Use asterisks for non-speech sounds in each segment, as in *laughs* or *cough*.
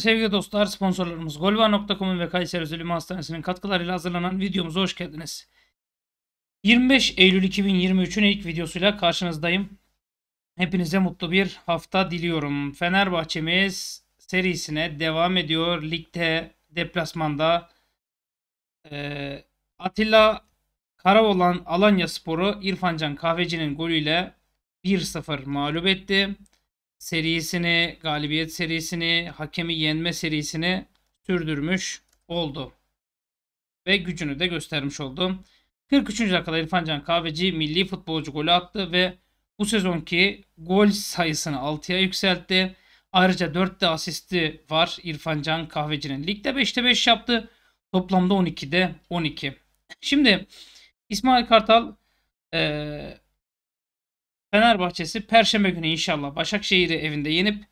Sevgili dostlar, sponsorlarımız golva.com'un ve Kayseri Zülümü Hastanesi'nin katkılarıyla hazırlanan videomuza hoş geldiniz. 25 Eylül 2023'ün ilk videosuyla karşınızdayım. Hepinize mutlu bir hafta diliyorum. Fenerbahçe'miz serisine devam ediyor. Ligde, deplasmanda e, Atilla Karavolan, Alanya Sporu İrfancan Kahveci'nin golüyle 1-0 mağlup etti serisini, galibiyet serisini, hakemi yenme serisini sürdürmüş oldu. Ve gücünü de göstermiş oldu. 43. dakikada İrfan Can Kahveci milli futbolcu golü attı ve bu sezonki gol sayısını 6'ya yükseltti. Ayrıca 4 de asisti var İrfan Can Kahveci'nin. Ligde 5'te 5 yaptı. Toplamda 12'de 12. Şimdi İsmail Kartal e, Fenerbahçe'si Perşembe günü inşallah Başakşehir'i evinde yenip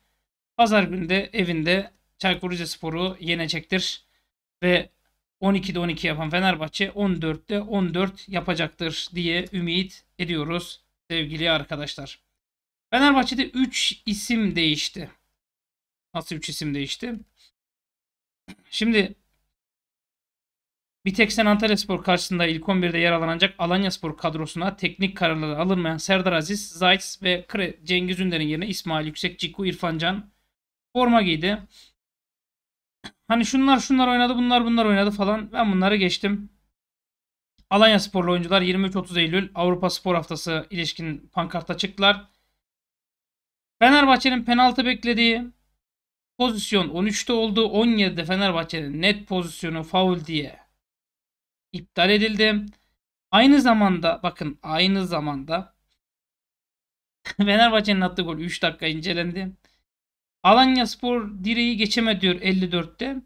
Pazar günü de evinde Çaykur Rizespor'u yenecektir. Ve 12'de 12 yapan Fenerbahçe 14'te 14 yapacaktır diye ümit ediyoruz sevgili arkadaşlar. Fenerbahçe'de 3 isim değişti. Nasıl 3 isim değişti? Şimdi bir tek sen Antalya Spor karşısında ilk 11'de yer alan ancak Alanya Spor kadrosuna teknik kararları alınmayan Serdar Aziz, Zayt ve Cengiz Ünder'in yerine İsmail Yüksek, Cikku, İrfan Can forma giydi. Hani şunlar şunlar oynadı, bunlar bunlar oynadı falan. Ben bunları geçtim. Alanya Sporlu oyuncular 23-30 Eylül Avrupa Spor Haftası ilişkin pankarta çıktılar. Fenerbahçe'nin penaltı beklediği pozisyon 13'te oldu. 17'de Fenerbahçe'nin net pozisyonu faul diye iptal edildi. Aynı zamanda bakın aynı zamanda *laughs* Fenerbahçe'nin attığı gol 3 dakika incelendi. Alanya Spor direği geçeme diyor 54'te.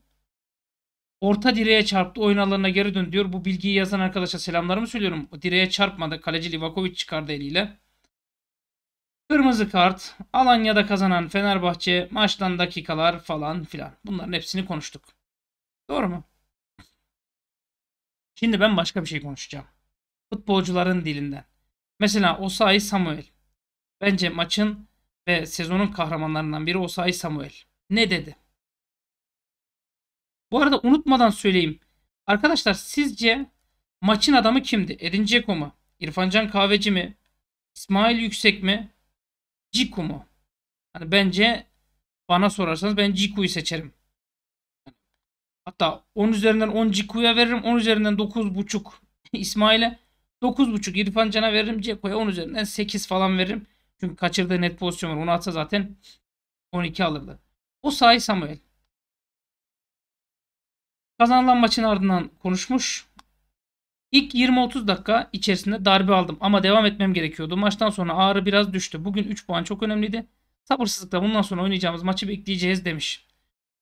Orta direğe çarptı oyun alanına geri dön diyor. Bu bilgiyi yazan arkadaşa selamlarımı söylüyorum. O direğe çarpmadı. Kaleci Livakovic çıkardı eliyle. Kırmızı kart, Alanya'da kazanan Fenerbahçe, maçtan dakikalar falan filan. Bunların hepsini konuştuk. Doğru mu? Şimdi ben başka bir şey konuşacağım. Futbolcuların dilinden. Mesela Osayi Samuel. Bence maçın ve sezonun kahramanlarından biri Osayi Samuel. Ne dedi? Bu arada unutmadan söyleyeyim. Arkadaşlar sizce maçın adamı kimdi? Edin Ceko mu? İrfancan Kahveci mi? İsmail Yüksek mi? Ciku mu? Hani bence bana sorarsanız ben Ciku'yu seçerim. Hatta 10 üzerinden 10 Ciku'ya veririm. 10 üzerinden 9.5 *laughs* İsmail'e. 9.5 İrfan Can'a veririm. Ceku'ya 10 üzerinden 8 falan veririm. Çünkü kaçırdığı net pozisyon var. Onu atsa zaten 12 alırdı. O sahi Samuel. Kazanılan maçın ardından konuşmuş. İlk 20-30 dakika içerisinde darbe aldım ama devam etmem gerekiyordu. Maçtan sonra ağrı biraz düştü. Bugün 3 puan çok önemliydi. Sabırsızlıkla bundan sonra oynayacağımız maçı bekleyeceğiz demiş.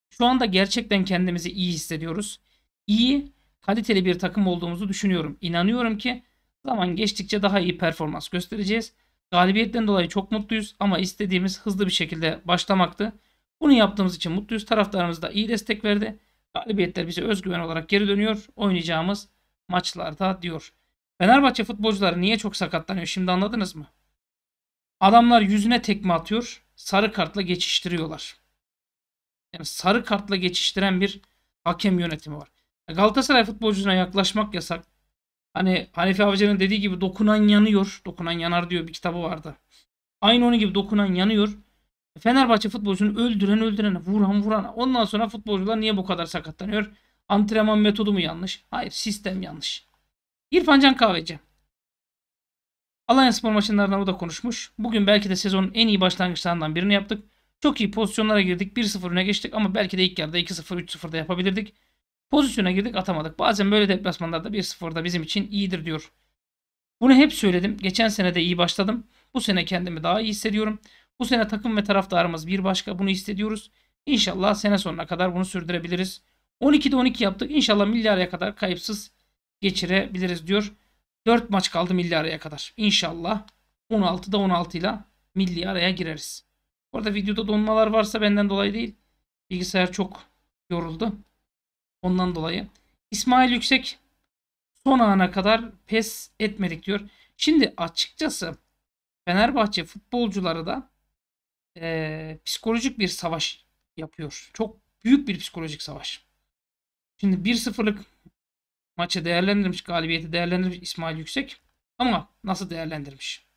Şu anda gerçekten kendimizi iyi hissediyoruz. İyi, kaliteli bir takım olduğumuzu düşünüyorum. İnanıyorum ki zaman geçtikçe daha iyi performans göstereceğiz. Galibiyetten dolayı çok mutluyuz ama istediğimiz hızlı bir şekilde başlamaktı. Bunu yaptığımız için mutluyuz. Taraftarımız da iyi destek verdi. Galibiyetler bize özgüven olarak geri dönüyor. Oynayacağımız maçlarda diyor. Fenerbahçe futbolcuları niye çok sakatlanıyor şimdi anladınız mı? Adamlar yüzüne tekme atıyor. Sarı kartla geçiştiriyorlar. Yani sarı kartla geçiştiren bir hakem yönetimi var. Galatasaray futbolcusuna yaklaşmak yasak. Hani Hanefi Avcı'nın dediği gibi dokunan yanıyor. Dokunan yanar diyor bir kitabı vardı. Aynı onun gibi dokunan yanıyor. E, Fenerbahçe futbolcusunu öldüren öldüren vuran vuran. Ondan sonra futbolcular niye bu kadar sakatlanıyor? Antrenman metodu mu yanlış? Hayır sistem yanlış. İrfan Can Kahveci. Alanya Spor maçından o da konuşmuş. Bugün belki de sezonun en iyi başlangıçlarından birini yaptık. Çok iyi pozisyonlara girdik. 1-0 öne geçtik ama belki de ilk yarıda 2-0 3-0 da yapabilirdik. Pozisyona girdik atamadık. Bazen böyle deplasmanlarda 1-0'da bizim için iyidir diyor. Bunu hep söyledim. Geçen sene de iyi başladım. Bu sene kendimi daha iyi hissediyorum. Bu sene takım ve taraftarımız bir başka bunu hissediyoruz. İnşallah sene sonuna kadar bunu sürdürebiliriz. 12'de 12 yaptık. İnşallah milli kadar kayıpsız geçirebiliriz diyor. 4 maç kaldı milli araya kadar. İnşallah 16'da 16 ile milli araya gireriz. Bu arada videoda donmalar varsa benden dolayı değil. Bilgisayar çok yoruldu. Ondan dolayı. İsmail Yüksek son ana kadar pes etmedik diyor. Şimdi açıkçası Fenerbahçe futbolcuları da e, psikolojik bir savaş yapıyor. Çok büyük bir psikolojik savaş. Şimdi 1-0'lık maçı değerlendirmiş, galibiyeti değerlendirmiş İsmail Yüksek. Ama nasıl değerlendirmiş?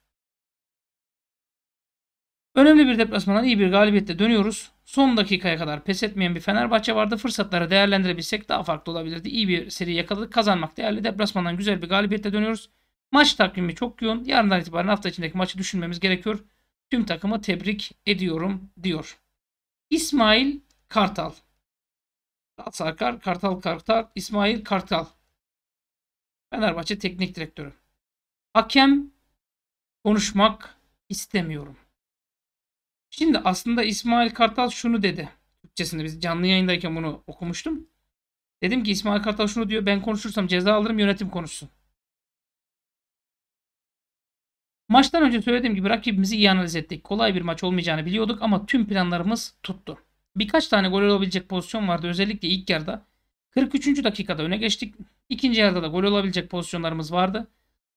Önemli bir deplasmandan iyi bir galibiyette dönüyoruz. Son dakikaya kadar pes etmeyen bir Fenerbahçe vardı. Fırsatları değerlendirebilsek daha farklı olabilirdi. İyi bir seri yakaladık. Kazanmak değerli. Deplasmandan güzel bir galibiyette dönüyoruz. Maç takvimi çok yoğun. Yarından itibaren hafta içindeki maçı düşünmemiz gerekiyor. Tüm takımı tebrik ediyorum diyor. İsmail Kartal. Sarkar, Kartal Kartal, İsmail Kartal. Fenerbahçe Teknik Direktörü. Hakem konuşmak istemiyorum. Şimdi aslında İsmail Kartal şunu dedi. Türkçesinde biz canlı yayındayken bunu okumuştum. Dedim ki İsmail Kartal şunu diyor. Ben konuşursam ceza alırım yönetim konuşsun. Maçtan önce söylediğim gibi rakibimizi iyi analiz ettik. Kolay bir maç olmayacağını biliyorduk ama tüm planlarımız tuttu. Birkaç tane gol olabilecek pozisyon vardı özellikle ilk yarıda. 43. dakikada öne geçtik. İkinci yarıda da gol olabilecek pozisyonlarımız vardı.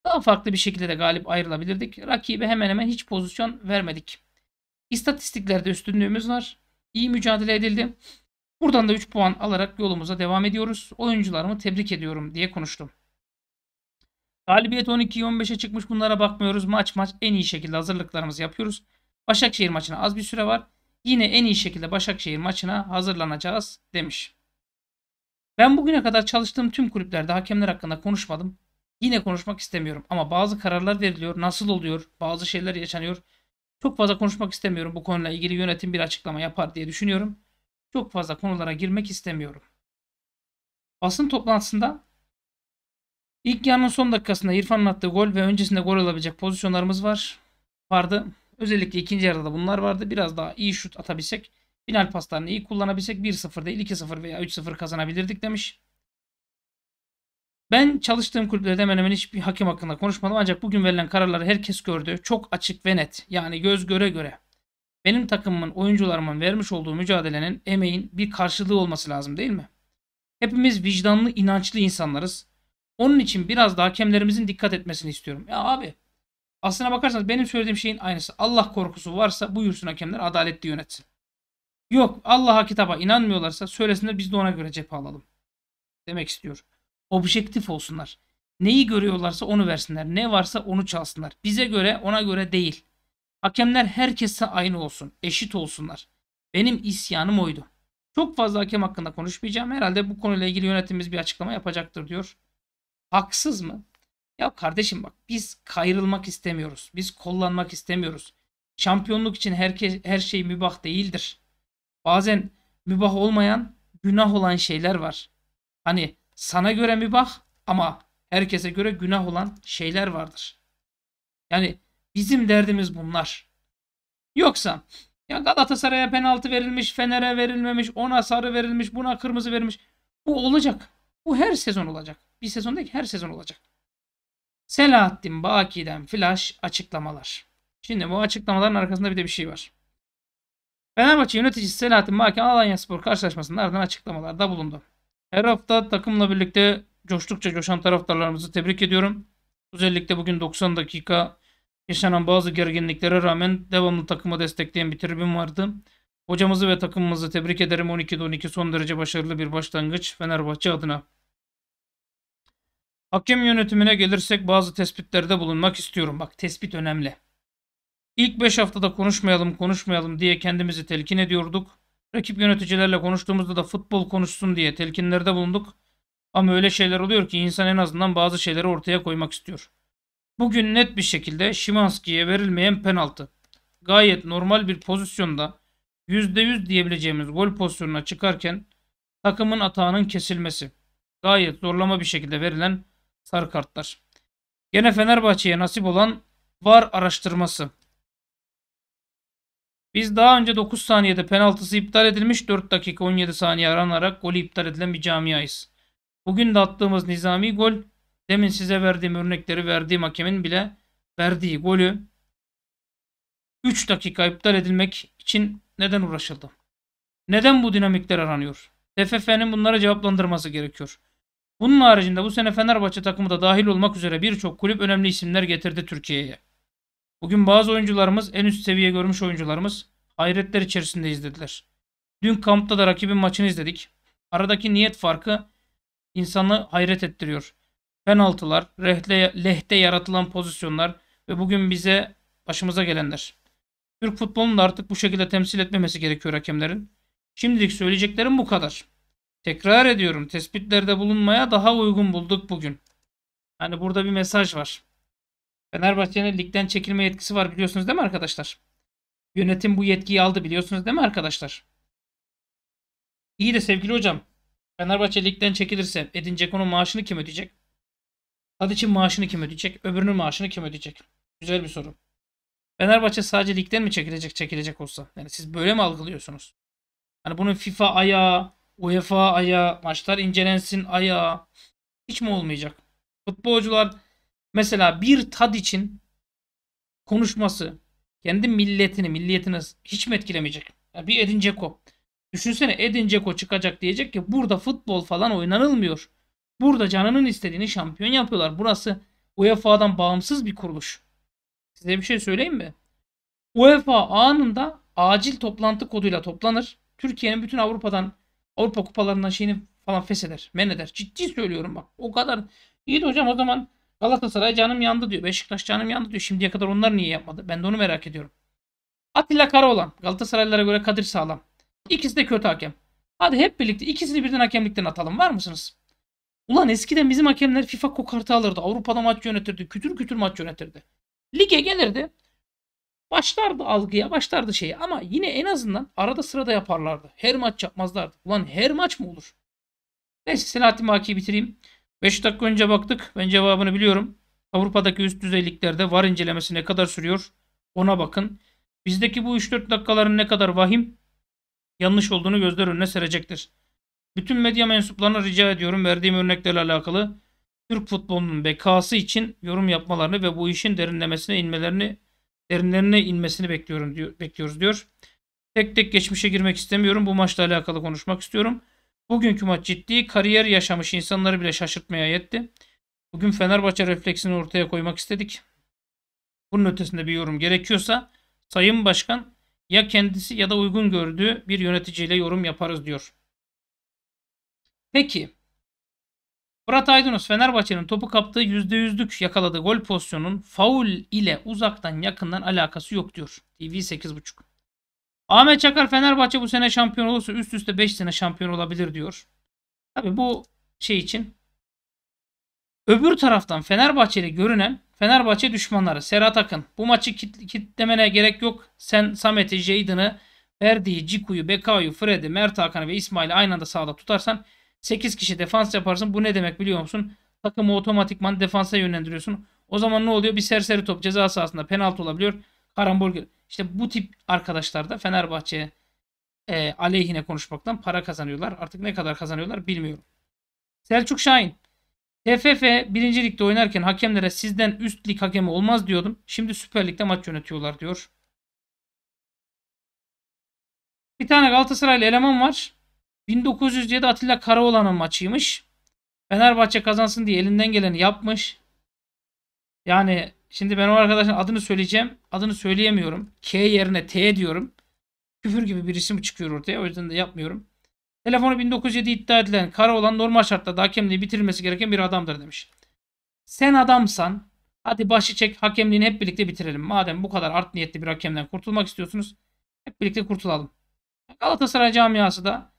Daha farklı bir şekilde de galip ayrılabilirdik. Rakibe hemen hemen hiç pozisyon vermedik. İstatistiklerde üstünlüğümüz var. İyi mücadele edildi. Buradan da 3 puan alarak yolumuza devam ediyoruz. Oyuncularımı tebrik ediyorum diye konuştum. Galibiyet 12-15'e çıkmış bunlara bakmıyoruz. Maç maç en iyi şekilde hazırlıklarımızı yapıyoruz. Başakşehir maçına az bir süre var. Yine en iyi şekilde Başakşehir maçına hazırlanacağız demiş. Ben bugüne kadar çalıştığım tüm kulüplerde hakemler hakkında konuşmadım. Yine konuşmak istemiyorum ama bazı kararlar veriliyor, nasıl oluyor, bazı şeyler yaşanıyor. Çok fazla konuşmak istemiyorum bu konuyla ilgili yönetim bir açıklama yapar diye düşünüyorum. Çok fazla konulara girmek istemiyorum. Basın toplantısında ilk yarının son dakikasında İrfan'ın attığı gol ve öncesinde gol olabilecek pozisyonlarımız var. Vardı. Özellikle ikinci yarıda bunlar vardı. Biraz daha iyi şut atabilsek, final paslarını iyi kullanabilsek 1-0 değil 2-0 veya 3-0 kazanabilirdik demiş. Ben çalıştığım kulüplerde hemen hemen hiçbir hakem hakkında konuşmadım ancak bugün verilen kararları herkes gördü. Çok açık ve net. Yani göz göre göre. Benim takımımın, oyuncularımın vermiş olduğu mücadelenin, emeğin bir karşılığı olması lazım değil mi? Hepimiz vicdanlı, inançlı insanlarız. Onun için biraz da hakemlerimizin dikkat etmesini istiyorum. Ya abi aslına bakarsanız benim söylediğim şeyin aynısı. Allah korkusu varsa buyursun hakemler adaletli yönetsin. Yok Allah'a kitaba inanmıyorlarsa söylesinler biz de ona göre cephe alalım. Demek istiyorum objektif olsunlar. Neyi görüyorlarsa onu versinler. Ne varsa onu çalsınlar. Bize göre ona göre değil. Hakemler herkese aynı olsun. Eşit olsunlar. Benim isyanım oydu. Çok fazla hakem hakkında konuşmayacağım. Herhalde bu konuyla ilgili yönetimimiz bir açıklama yapacaktır diyor. Haksız mı? Ya kardeşim bak biz kayırılmak istemiyoruz. Biz kollanmak istemiyoruz. Şampiyonluk için herkes, her şey mübah değildir. Bazen mübah olmayan günah olan şeyler var. Hani sana göre mi bak ama herkese göre günah olan şeyler vardır. Yani bizim derdimiz bunlar. Yoksa ya Galatasaray'a penaltı verilmiş, Fener'e verilmemiş, ona sarı verilmiş, buna kırmızı verilmiş. Bu olacak. Bu her sezon olacak. Bir sezon değil her sezon olacak. Selahattin Baki'den flash açıklamalar. Şimdi bu açıklamaların arkasında bir de bir şey var. Fenerbahçe yöneticisi Selahattin Baki Alanya Spor karşılaşmasının ardından açıklamalarda bulundu. Her hafta takımla birlikte coştukça coşan taraftarlarımızı tebrik ediyorum. Özellikle bugün 90 dakika yaşanan bazı gerginliklere rağmen devamlı takımı destekleyen bir tribün vardı. Hocamızı ve takımımızı tebrik ederim. 12'de 12 son derece başarılı bir başlangıç Fenerbahçe adına. Hakem yönetimine gelirsek bazı tespitlerde bulunmak istiyorum. Bak tespit önemli. İlk 5 haftada konuşmayalım konuşmayalım diye kendimizi telkin ediyorduk. Rakip yöneticilerle konuştuğumuzda da futbol konuşsun diye telkinlerde bulunduk. Ama öyle şeyler oluyor ki insan en azından bazı şeyleri ortaya koymak istiyor. Bugün net bir şekilde Şimanski'ye verilmeyen penaltı. Gayet normal bir pozisyonda %100 diyebileceğimiz gol pozisyonuna çıkarken takımın atağının kesilmesi. Gayet zorlama bir şekilde verilen sarı kartlar. Gene Fenerbahçe'ye nasip olan VAR araştırması. Biz daha önce 9 saniyede penaltısı iptal edilmiş 4 dakika 17 saniye aranarak golü iptal edilen bir camiayız. Bugün de attığımız nizami gol demin size verdiğim örnekleri verdiğim hakemin bile verdiği golü 3 dakika iptal edilmek için neden uğraşıldı? Neden bu dinamikler aranıyor? TFF'nin bunlara cevaplandırması gerekiyor. Bunun haricinde bu sene Fenerbahçe takımı da dahil olmak üzere birçok kulüp önemli isimler getirdi Türkiye'ye. Bugün bazı oyuncularımız en üst seviye görmüş oyuncularımız hayretler içerisinde izlediler. Dün kampta da rakibin maçını izledik. Aradaki niyet farkı insanı hayret ettiriyor. Penaltılar, rehle, lehte yaratılan pozisyonlar ve bugün bize başımıza gelenler. Türk futbolunu da artık bu şekilde temsil etmemesi gerekiyor hakemlerin. Şimdilik söyleyeceklerim bu kadar. Tekrar ediyorum tespitlerde bulunmaya daha uygun bulduk bugün. Hani burada bir mesaj var. Fenerbahçe'nin ligden çekilme yetkisi var biliyorsunuz değil mi arkadaşlar? Yönetim bu yetkiyi aldı biliyorsunuz değil mi arkadaşlar? İyi de sevgili hocam Fenerbahçe ligden çekilirse Edin Dzeko'nun maaşını kim ödeyecek? Tadic'in maaşını kim ödeyecek? Öbürünün maaşını kim ödeyecek? Güzel bir soru. Fenerbahçe sadece ligden mi çekilecek çekilecek olsa? Yani siz böyle mi algılıyorsunuz? Hani bunun FIFA ayağı, UEFA ayağı, maçlar incelensin ayağı hiç mi olmayacak? Futbolcular Mesela bir tad için konuşması kendi milletini, milliyetini hiç mi etkilemeyecek? Yani bir Edin Dzeko. Düşünsene Edin Dzeko çıkacak diyecek ki burada futbol falan oynanılmıyor. Burada canının istediğini şampiyon yapıyorlar. Burası UEFA'dan bağımsız bir kuruluş. Size bir şey söyleyeyim mi? UEFA anında acil toplantı koduyla toplanır. Türkiye'nin bütün Avrupa'dan Avrupa kupalarından şeyini falan fesheder. Men eder. Ciddi söylüyorum bak. O kadar. İyi de hocam o zaman Galatasaray canım yandı diyor. Beşiktaş canım yandı diyor. Şimdiye kadar onlar niye yapmadı? Ben de onu merak ediyorum. Atilla Karaoğlan. Galatasaraylılara göre Kadir Sağlam. İkisi de kötü hakem. Hadi hep birlikte ikisini birden hakemlikten atalım. Var mısınız? Ulan eskiden bizim hakemler FIFA kokartı alırdı. Avrupa'da maç yönetirdi. Kütür kütür maç yönetirdi. Lige gelirdi. Başlardı algıya, başlardı şeyi. Ama yine en azından arada sırada yaparlardı. Her maç yapmazlardı. Ulan her maç mı olur? Neyse Selahattin Baki'yi bitireyim. 5 dakika önce baktık. Ben cevabını biliyorum. Avrupa'daki üst düzeyliklerde var incelemesi ne kadar sürüyor? Ona bakın. Bizdeki bu 3-4 dakikaların ne kadar vahim yanlış olduğunu gözler önüne serecektir. Bütün medya mensuplarına rica ediyorum verdiğim örneklerle alakalı Türk futbolunun bekası için yorum yapmalarını ve bu işin derinlemesine inmelerini derinlerine inmesini bekliyorum diyor, bekliyoruz diyor. Tek tek geçmişe girmek istemiyorum. Bu maçla alakalı konuşmak istiyorum. Bugünkü maç ciddi kariyer yaşamış insanları bile şaşırtmaya yetti. Bugün Fenerbahçe refleksini ortaya koymak istedik. Bunun ötesinde bir yorum gerekiyorsa Sayın Başkan ya kendisi ya da uygun gördüğü bir yöneticiyle yorum yaparız diyor. Peki Fırat Aydınos Fenerbahçe'nin topu kaptığı %100'lük yakaladığı gol pozisyonunun faul ile uzaktan yakından alakası yok diyor. TV 8.5 Ahmet Çakar Fenerbahçe bu sene şampiyon olursa üst üste 5 sene şampiyon olabilir diyor. Tabi bu şey için. Öbür taraftan Fenerbahçeli görünen Fenerbahçe düşmanları Serhat Akın. Bu maçı kit kitlemene gerek yok. Sen Samet'i, Jayden'ı, Verdi'yi, Ciku'yu, Bekao'yu, Fred'i, Mert Hakan'ı ve İsmail'i aynı anda sağda tutarsan 8 kişi defans yaparsın. Bu ne demek biliyor musun? Takımı otomatikman defansa yönlendiriyorsun. O zaman ne oluyor? Bir serseri top ceza sahasında penaltı olabiliyor. Karambol işte bu tip arkadaşlar da Fenerbahçe e, aleyhine konuşmaktan para kazanıyorlar. Artık ne kadar kazanıyorlar bilmiyorum. Selçuk Şahin. TFF 1. Lig'de oynarken hakemlere sizden üst lig hakemi olmaz diyordum. Şimdi Süper Lig'de maç yönetiyorlar diyor. Bir tane Galatasaraylı eleman var. 1907 Atilla Karaoğlan'ın maçıymış. Fenerbahçe kazansın diye elinden geleni yapmış. Yani Şimdi ben o arkadaşın adını söyleyeceğim. Adını söyleyemiyorum. K yerine T diyorum. Küfür gibi bir isim çıkıyor ortaya. O yüzden de yapmıyorum. Telefonu 1907 iddia edilen kara olan normal şartlarda hakemliği bitirilmesi gereken bir adamdır demiş. Sen adamsan hadi başı çek hakemliğini hep birlikte bitirelim. Madem bu kadar art niyetli bir hakemden kurtulmak istiyorsunuz hep birlikte kurtulalım. Galatasaray camiası da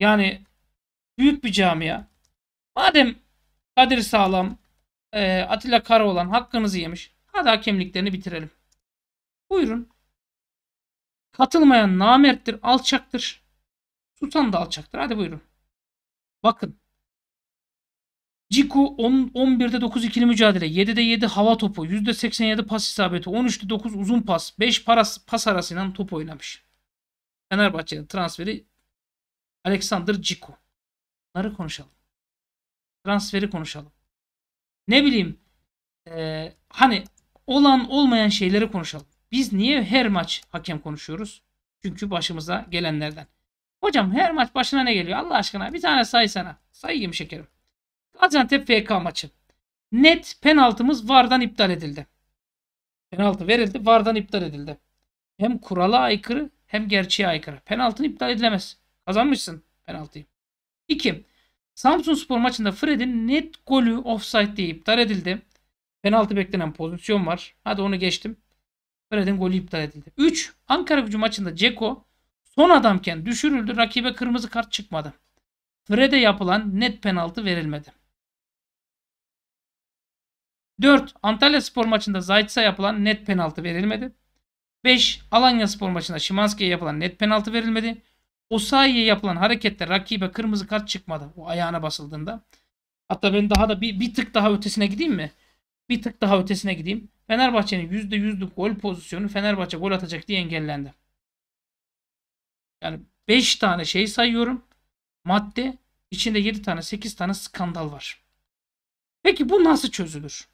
yani büyük bir camia. Madem Kadir Sağlam, e, Atilla Karaoğlan hakkınızı yemiş. Hadi hakemliklerini bitirelim. Buyurun. Katılmayan namerttir, alçaktır. Susan da alçaktır. Hadi buyurun. Bakın. Ciku 11'de 9 ikili mücadele, 7'de 7 hava topu, %87 pas isabeti, 13'te 9 uzun pas, 5 paras, pas arasıyla top oynamış. Fenerbahçe'nin transferi Alexander Ciku. Bunları konuşalım. Transferi konuşalım. Ne bileyim e, hani olan olmayan şeyleri konuşalım. Biz niye her maç hakem konuşuyoruz? Çünkü başımıza gelenlerden. Hocam her maç başına ne geliyor? Allah aşkına bir tane say sana. Sayayım şekerim. Gaziantep FK maçı. Net penaltımız VAR'dan iptal edildi. Penaltı verildi, VAR'dan iptal edildi. Hem kurala aykırı hem gerçeğe aykırı. Penaltın iptal edilemez. Kazanmışsın penaltıyı. İki. Samsun Spor maçında Fred'in net golü offside diye iptal edildi. Penaltı beklenen pozisyon var. Hadi onu geçtim. Fred'in golü iptal edildi. 3. Ankara gücü maçında Ceko son adamken düşürüldü. Rakibe kırmızı kart çıkmadı. Fred'e yapılan net penaltı verilmedi. 4. Antalya Spor maçında Zayt'sa yapılan net penaltı verilmedi. 5. Alanya Spor maçında Şimanski'ye yapılan net penaltı verilmedi. O sayeye yapılan harekette rakibe kırmızı kart çıkmadı. O ayağına basıldığında. Hatta ben daha da bir, bir tık daha ötesine gideyim mi? Bir tık daha ötesine gideyim. Fenerbahçe'nin %100'lük gol pozisyonu Fenerbahçe gol atacak diye engellendi. Yani 5 tane şey sayıyorum. Madde içinde 7 tane 8 tane skandal var. Peki bu nasıl çözülür?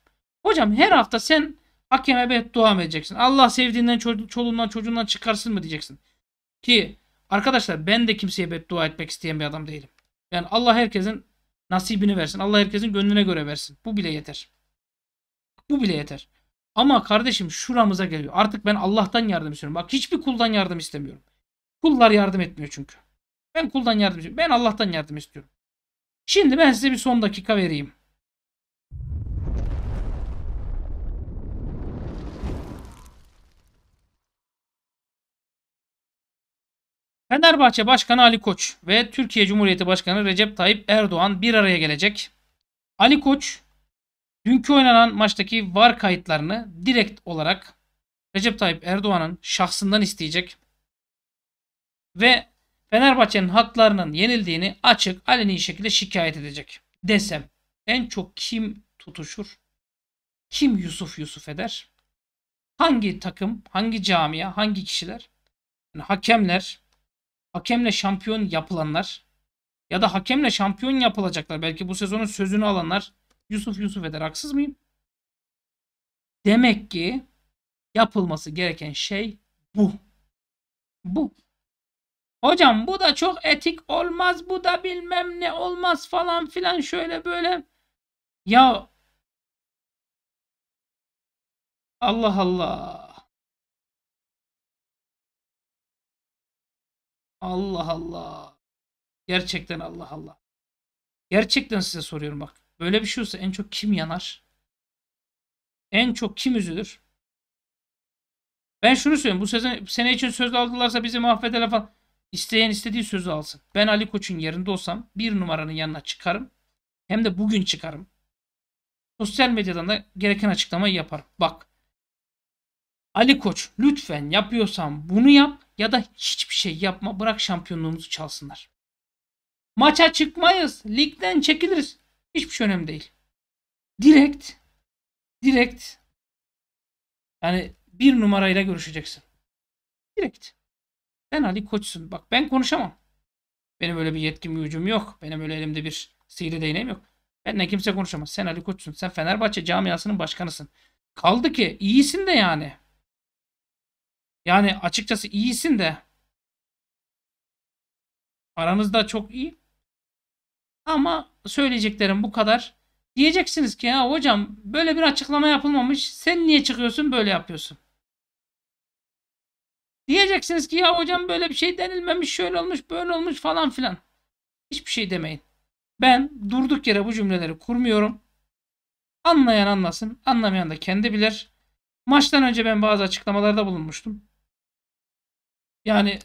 Hocam her hafta sen hakeme beddua mı edeceksin? Allah sevdiğinden çoluğundan çocuğundan çıkarsın mı diyeceksin. Ki Arkadaşlar ben de kimseye beddua etmek isteyen bir adam değilim. Yani Allah herkesin nasibini versin. Allah herkesin gönlüne göre versin. Bu bile yeter. Bu bile yeter. Ama kardeşim şuramıza geliyor. Artık ben Allah'tan yardım istiyorum. Bak hiçbir kuldan yardım istemiyorum. Kullar yardım etmiyor çünkü. Ben kuldan yardım istiyorum. Ben Allah'tan yardım istiyorum. Şimdi ben size bir son dakika vereyim. Fenerbahçe Başkanı Ali Koç ve Türkiye Cumhuriyeti Başkanı Recep Tayyip Erdoğan bir araya gelecek. Ali Koç dünkü oynanan maçtaki VAR kayıtlarını direkt olarak Recep Tayyip Erdoğan'ın şahsından isteyecek. Ve Fenerbahçe'nin hatlarının yenildiğini açık aleni şekilde şikayet edecek. Desem en çok kim tutuşur? Kim Yusuf Yusuf eder? Hangi takım, hangi camia, hangi kişiler? Yani hakemler, hakemle şampiyon yapılanlar ya da hakemle şampiyon yapılacaklar. Belki bu sezonun sözünü alanlar Yusuf Yusuf eder. Haksız mıyım? Demek ki yapılması gereken şey bu. Bu. Hocam bu da çok etik olmaz. Bu da bilmem ne olmaz falan filan şöyle böyle. Ya Allah Allah. Allah Allah. Gerçekten Allah Allah. Gerçekten size soruyorum bak. Böyle bir şey olsa en çok kim yanar? En çok kim üzülür? Ben şunu söyleyeyim. Bu sezon sene için söz aldılarsa bizi mahvederler falan. İsteyen istediği sözü alsın. Ben Ali Koç'un yerinde olsam bir numaranın yanına çıkarım. Hem de bugün çıkarım. Sosyal medyadan da gereken açıklamayı yaparım. Bak Ali Koç lütfen yapıyorsan bunu yap ya da hiçbir şey yapma bırak şampiyonluğumuzu çalsınlar. Maça çıkmayız. Ligden çekiliriz. Hiçbir şey önemli değil. Direkt direkt yani bir numarayla görüşeceksin. Direkt. Sen Ali Koç'sun. Bak ben konuşamam. Benim öyle bir yetkim gücüm yok. Benim öyle elimde bir sihirli değneğim yok. Benden kimse konuşamaz. Sen Ali Koç'sun. Sen Fenerbahçe camiasının başkanısın. Kaldı ki iyisin de yani. Yani açıkçası iyisin de aranızda çok iyi. Ama söyleyeceklerim bu kadar. Diyeceksiniz ki ya hocam böyle bir açıklama yapılmamış. Sen niye çıkıyorsun böyle yapıyorsun? Diyeceksiniz ki ya hocam böyle bir şey denilmemiş, şöyle olmuş, böyle olmuş falan filan. Hiçbir şey demeyin. Ben durduk yere bu cümleleri kurmuyorum. Anlayan anlasın, anlamayan da kendi bilir. Maçtan önce ben bazı açıklamalarda bulunmuştum. Yani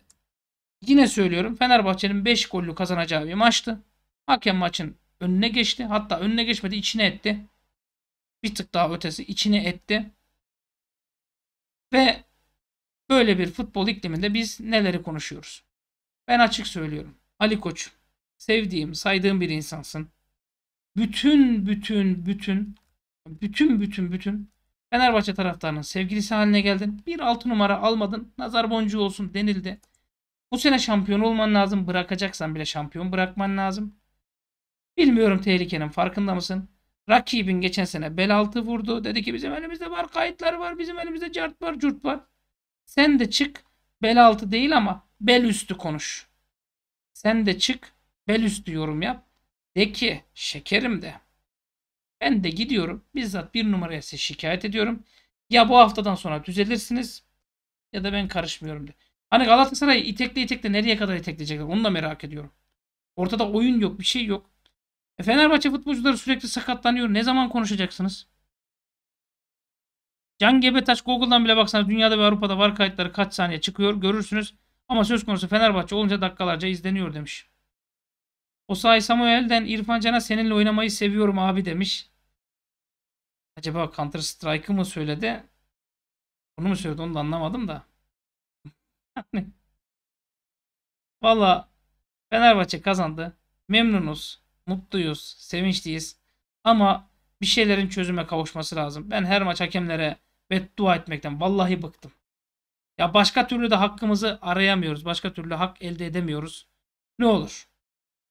yine söylüyorum Fenerbahçe'nin 5 gollü kazanacağı bir maçtı. Hakem maçın önüne geçti. Hatta önüne geçmedi içine etti. Bir tık daha ötesi içine etti. Ve böyle bir futbol ikliminde biz neleri konuşuyoruz? Ben açık söylüyorum. Ali Koç sevdiğim, saydığım bir insansın. Bütün bütün bütün bütün bütün bütün bütün Fenerbahçe taraftarının sevgilisi haline geldin. Bir altı numara almadın. Nazar boncuğu olsun denildi. Bu sene şampiyon olman lazım. Bırakacaksan bile şampiyon bırakman lazım. Bilmiyorum tehlikenin farkında mısın? Rakibin geçen sene bel altı vurdu. Dedi ki bizim elimizde var kayıtlar var. Bizim elimizde cart var curt var. Sen de çık bel altı değil ama bel üstü konuş. Sen de çık bel üstü yorum yap. De ki şekerim de ben de gidiyorum. Bizzat bir numaraya size şikayet ediyorum. Ya bu haftadan sonra düzelirsiniz ya da ben karışmıyorum diye. Hani Galatasaray itekle itekle nereye kadar itekleyecekler onu da merak ediyorum. Ortada oyun yok bir şey yok. E Fenerbahçe futbolcuları sürekli sakatlanıyor. Ne zaman konuşacaksınız? Can Gebetaş Google'dan bile baksanız dünyada ve Avrupa'da var kayıtları kaç saniye çıkıyor görürsünüz. Ama söz konusu Fenerbahçe olunca dakikalarca izleniyor demiş. Osay Samuel'den İrfan Can'a seninle oynamayı seviyorum abi demiş. Acaba Counter Strike'ı mı söyledi? Bunu mu söyledi onu da anlamadım da. *laughs* yani. Valla Fenerbahçe kazandı. Memnunuz, mutluyuz, sevinçliyiz. Ama bir şeylerin çözüme kavuşması lazım. Ben her maç hakemlere beddua etmekten vallahi bıktım. Ya başka türlü de hakkımızı arayamıyoruz. Başka türlü hak elde edemiyoruz. Ne olur?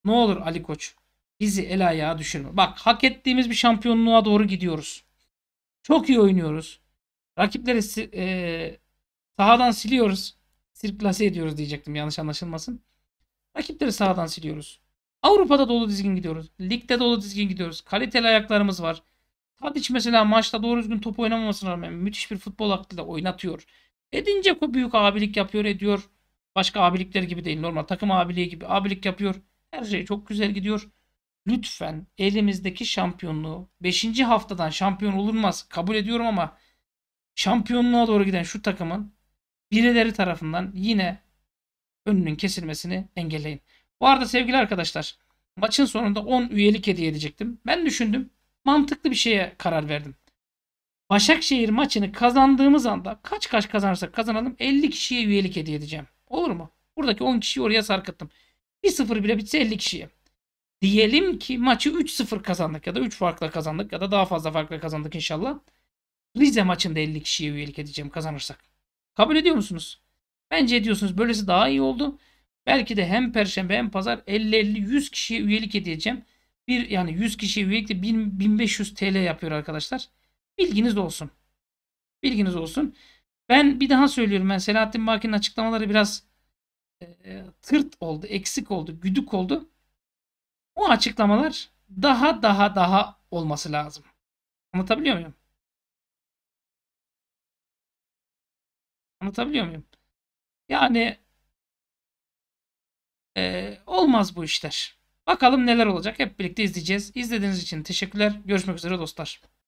Ne olur Ali Koç? Bizi el ayağa düşürme. Bak hak ettiğimiz bir şampiyonluğa doğru gidiyoruz. Çok iyi oynuyoruz. Rakipleri e, sahadan siliyoruz. Sirklase ediyoruz diyecektim yanlış anlaşılmasın. Rakipleri sahadan siliyoruz. Avrupa'da dolu dizgin gidiyoruz. Ligde dolu dizgin gidiyoruz. Kaliteli ayaklarımız var. Tadiç mesela maçta doğru düzgün top oynamamasına rağmen müthiş bir futbol aklıyla oynatıyor. Edince büyük abilik yapıyor ediyor. Başka abilikler gibi değil normal takım abiliği gibi abilik yapıyor. Her şey çok güzel gidiyor lütfen elimizdeki şampiyonluğu 5. haftadan şampiyon olunmaz kabul ediyorum ama şampiyonluğa doğru giden şu takımın birileri tarafından yine önünün kesilmesini engelleyin. Bu arada sevgili arkadaşlar maçın sonunda 10 üyelik hediye edecektim. Ben düşündüm mantıklı bir şeye karar verdim. Başakşehir maçını kazandığımız anda kaç kaç kazanırsak kazanalım 50 kişiye üyelik hediye edeceğim. Olur mu? Buradaki 10 kişiyi oraya sarkıttım. 1-0 bile bitse 50 kişiye. Diyelim ki maçı 3-0 kazandık ya da 3 farkla kazandık ya da daha fazla farkla kazandık inşallah. Rize maçında 50 kişiye üyelik edeceğim kazanırsak. Kabul ediyor musunuz? Bence ediyorsunuz. Böylesi daha iyi oldu. Belki de hem perşembe hem pazar 50-50-100 kişiye üyelik edeceğim. Bir yani 100 kişiye üyelik de 1000, 1500 TL yapıyor arkadaşlar. Bilginiz olsun. Bilginiz olsun. Ben bir daha söylüyorum. Ben Selahattin Baki'nin açıklamaları biraz e, e tırt oldu, eksik oldu, güdük oldu. O açıklamalar daha daha daha olması lazım. Anlatabiliyor muyum? Anlatabiliyor muyum? Yani e, olmaz bu işler. Bakalım neler olacak. Hep birlikte izleyeceğiz. İzlediğiniz için teşekkürler. Görüşmek üzere dostlar.